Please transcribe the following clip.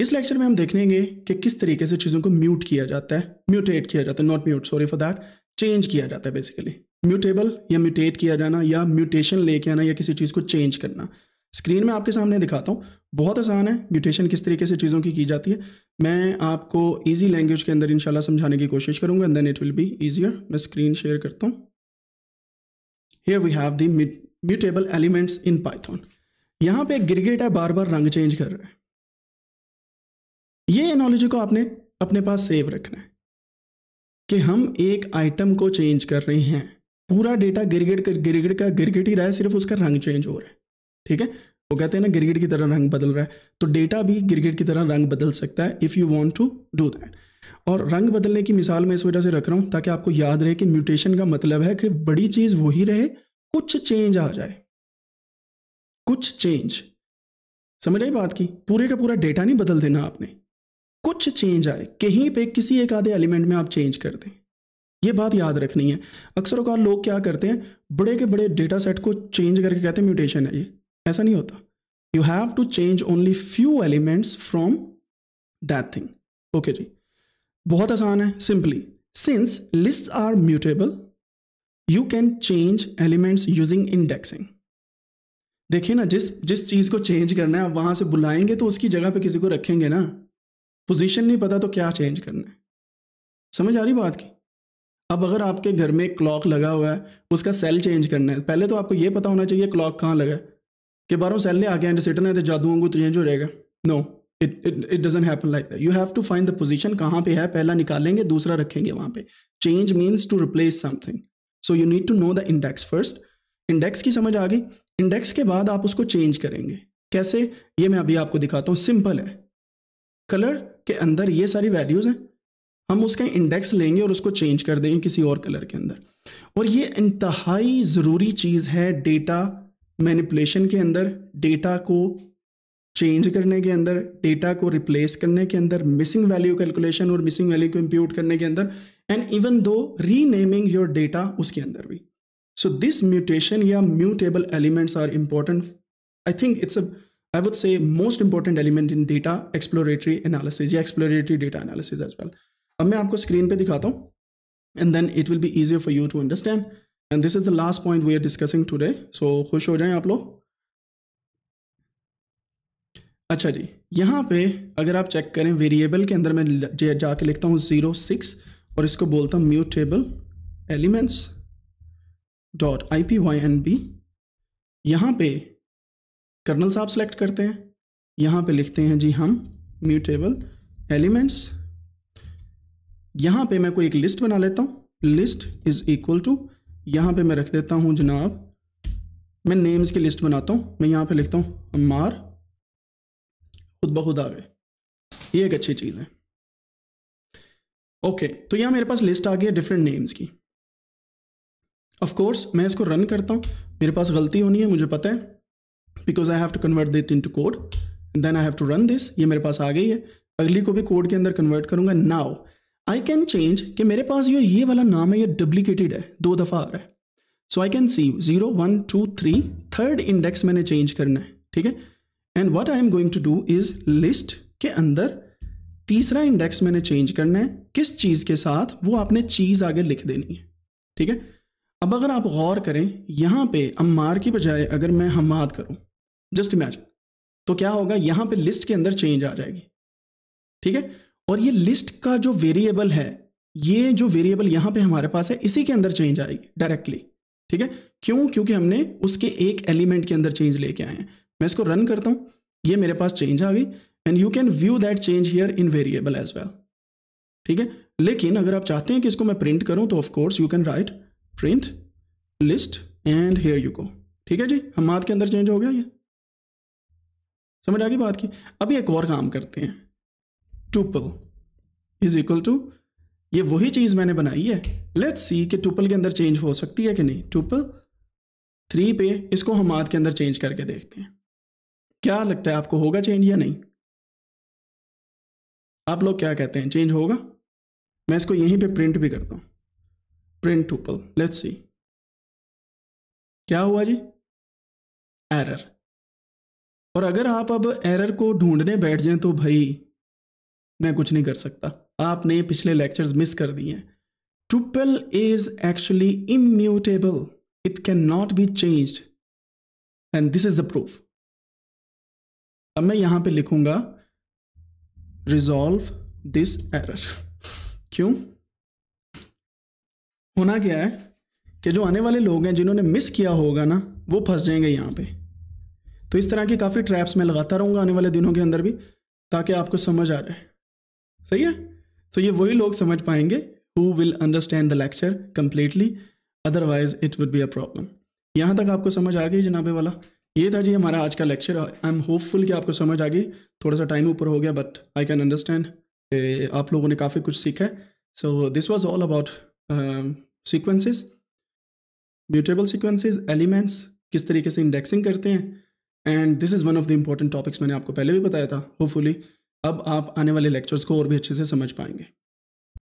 इस लेक्चर में हम देखेंगे कि किस तरीके से चीज़ों को म्यूट किया जाता है म्यूटेट किया जाता है not mute sorry for that change किया जाता है बेसिकली म्यूटेबल या म्यूटेट किया जाना या म्यूटेशन लेके आना या किसी चीज़ को चेंज करना स्क्रीन में आपके सामने दिखाता हूँ बहुत आसान है म्यूटेशन किस तरीके से चीज़ों की की जाती है मैं आपको ईजी लैंग्वेज के अंदर इनशाला समझाने की कोशिश करूँगा and then it will be easier मैं स्क्रीन शेयर करता हूँ here we have the mutable elements in Python यहाँ पे गिरगेट है बार बार रंग चेंज कर रहा है ये एनोलॉजी को आपने अपने पास सेव रखना है कि हम एक आइटम को चेंज कर रहे हैं पूरा डेटा गिरगिट कर गिरगिट का गिरगिट ही रहा है सिर्फ उसका रंग चेंज हो रहा है ठीक है वो कहते हैं ना गिरगिट की तरह रंग बदल रहा है तो डेटा भी गिरगिट की तरह रंग बदल सकता है if you want to do that और रंग बदलने की मिसाल मैं इस वजह से रख रहा हूँ ताकि आपको याद रहे कि म्यूटेशन का मतलब है कि बड़ी चीज़ वही रहे कुछ चेंज आ जाए कुछ चेंज समझ आई बात की पूरे का पूरा डेटा नहीं बदल देना आपने कुछ चेंज आए कहीं पे किसी एक आधे एलिमेंट में आप चेंज कर दें ये बात याद रखनी है अक्सर अवकार लोग क्या करते हैं बड़े के बड़े डेटा सेट को चेंज करके कहते हैं म्यूटेशन है ये ऐसा नहीं होता you have to change only few elements from that thing okay जी बहुत आसान है simply since list are mutable you can change elements using indexing देखिए ना जिस जिस चीज़ को चेंज करना है आप वहां से बुलाएंगे तो उसकी जगह पे किसी को रखेंगे ना पोजीशन नहीं पता तो क्या चेंज करना है समझ आ रही बात की अब अगर आपके घर में क्लॉक लगा हुआ है उसका सेल चेंज करना है पहले तो आपको ये पता होना चाहिए क्लॉक कहाँ लगा है कि बारहों सेल ने आगे एंड सिटन है तो जादुओं को चेंज हो जाएगा no it it it doesn't happen like that you have to find the position कहाँ पे है पहला निकालेंगे दूसरा रखेंगे वहाँ पे change means to replace something so you need to know the index first index की समझ आ गई इंडेक्स के बाद आप उसको चेंज करेंगे कैसे ये मैं अभी आपको दिखाता हूँ सिंपल है कलर के अंदर ये सारी वैल्यूज हैं हम उसका इंडेक्स लेंगे और उसको चेंज कर देंगे किसी और कलर के अंदर और ये इंतहाई ज़रूरी चीज़ है डेटा मैनिपुलेशन के अंदर डेटा को चेंज करने के अंदर डेटा को रिप्लेस करने के अंदर मिसिंग वैल्यू कैलकुलेशन और मिसिंग वैल्यू को इम्प्यूट करने के अंदर and even though renaming your data उसके अंदर भी सो दिस म्यूटेशन या mutable elements are important I think it's a I would say most important element in data exploratory analysis या exploratory data analysis as well. अब मैं आपको screen पे दिखाता हूँ and then it will be easier for you to understand and this is the last point we are discussing today so खुश हो जाएं आप लोग अच्छा जी यहाँ पे अगर आप चेक करें वेरिएबल के अंदर मैं जाके लिखता हूँ ज़ीरो सिक्स और इसको बोलता हूँ mutable elements dot I P Y N B यहाँ पे कर्नल साहब सेलेक्ट करते हैं यहाँ पे लिखते हैं जी हम म्यूटेबल एलिमेंट्स यहाँ पे मैं कोई एक लिस्ट बना लेता हूँ लिस्ट इज़ इक्वल टू यहाँ पे मैं रख देता हूँ जनाब मैं नेम्स की लिस्ट बनाता हूँ मैं यहाँ पे लिखता हूँ मार खुद बखुद आ गए ये एक अच्छी चीज़ है ओके तो यहाँ मेरे पास लिस्ट आ गई है डिफरेंट नेम्स की ऑफ कोर्स मैं इसको रन करता हूँ मेरे पास गलती होनी है मुझे पता है because I have to convert that into code then I have to run this ये मेरे पास आ गई है अगली को भी कोड के अंदर कन्वर्ट करूंगा नाउ आई कैन चेंज कि मेरे पास ये ये वाला नाम है ये डुप्लीकेटेड है दो दफ़ा आ रहा है so I can see zero one two three third index मैंने चेंज करना है ठीक है and what I am going to do is list के अंदर तीसरा इंडेक्स मैंने चेंज करना है किस चीज़ के साथ वो आपने चीज़ आगे लिख देनी है ठीक है अब अगर आप गौर करें यहाँ पे अम्मार की बजाय अगर मैं हमाद करूँ जस्ट इमेजिन तो क्या होगा यहां पे लिस्ट के अंदर चेंज आ जाएगी ठीक है और ये लिस्ट का जो वेरिएबल है ये जो वेरिएबल यहां पे हमारे पास है इसी के अंदर चेंज आएगी डायरेक्टली ठीक है क्यों क्योंकि हमने उसके एक एलिमेंट के अंदर चेंज लेके आए हैं मैं इसको रन करता हूं ये मेरे पास चेंज आ गई and you can view that change here in variable as well ठीक है लेकिन अगर आप चाहते हैं कि इसको मैं प्रिंट करूं तो of course you can write print list and here you go ठीक है जी हम माथ के अंदर चेंज हो गया ये समझ आ गई बात की अभी एक और काम करते हैं टूपल इज इक्वल टू ये वही चीज़ मैंने बनाई है लेट्स सी कि टूपल के अंदर चेंज हो सकती है कि नहीं टूपल थ्री पे इसको हम आद के अंदर चेंज करके देखते हैं क्या लगता है आपको होगा चेंज या नहीं आप लोग क्या कहते हैं चेंज होगा मैं इसको यहीं पे प्रिंट भी करता हूँ प्रिंट टूपल लेट्स सी क्या हुआ जी एरर और अगर आप अब एरर को ढूंढने बैठ जाएं तो भाई मैं कुछ नहीं कर सकता आपने पिछले लेक्चर्स मिस कर दिए हैं triple is actually immutable it can not be change and this is the proof अब मैं यहां पे लिखूंगा रिजॉल्व दिस एरर क्यों होना क्या है कि जो आने वाले लोग हैं जिन्होंने मिस किया होगा ना वो फंस जाएंगे यहां पे तो इस तरह की काफ़ी ट्रैप्स मैं लगाता रहूँगा आने वाले दिनों के अंदर भी ताकि आपको समझ आ जाए सही है तो ये वही लोग समझ पाएंगे who will understand the lecture completely otherwise it would be a problem यहाँ तक आपको समझ आ गई जनाबे वाला ये था जी हमारा आज का लेक्चर आई एम होपफुल कि आपको समझ आ गई थोड़ा सा टाइम ऊपर हो गया बट आई कैन अंडरस्टैंड आप लोगों ने काफ़ी कुछ सीखा है so this was all about sequences mutable sequences elements किस तरीके से इंडेक्सिंग करते हैं and this is one of the important topics मैंने आपको पहले भी बताया था होपफुली अब आप आने वाले लेक्चर्स को और भी अच्छे से समझ पाएंगे